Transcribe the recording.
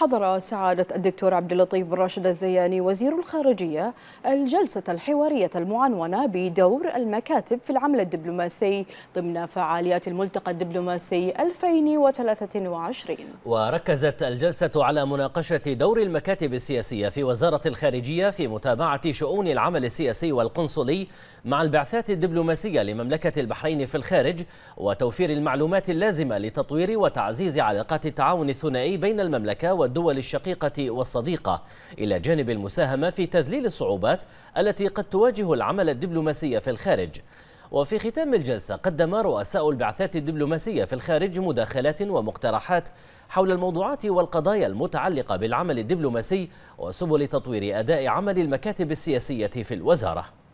حضر سعادة الدكتور عبد اللطيف بن راشد الزياني وزير الخارجية الجلسة الحوارية المعنونة بدور المكاتب في العمل الدبلوماسي ضمن فعاليات الملتقى الدبلوماسي 2023 وركزت الجلسة على مناقشة دور المكاتب السياسية في وزارة الخارجية في متابعة شؤون العمل السياسي والقنصلي مع البعثات الدبلوماسية لمملكة البحرين في الخارج وتوفير المعلومات اللازمة لتطوير وتعزيز علاقات التعاون الثنائي بين المملكة و والدول الشقيقة والصديقة إلى جانب المساهمة في تذليل الصعوبات التي قد تواجه العمل الدبلوماسي في الخارج وفي ختام الجلسة قدم رؤساء البعثات الدبلوماسية في الخارج مداخلات ومقترحات حول الموضوعات والقضايا المتعلقة بالعمل الدبلوماسي وسبل تطوير أداء عمل المكاتب السياسية في الوزارة